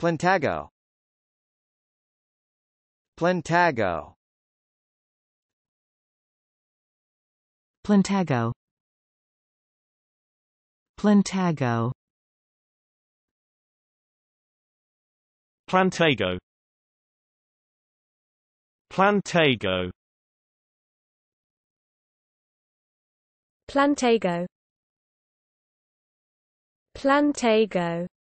Plantago Plantago Plantago Plantago Plantago Plantago Plantago Plantago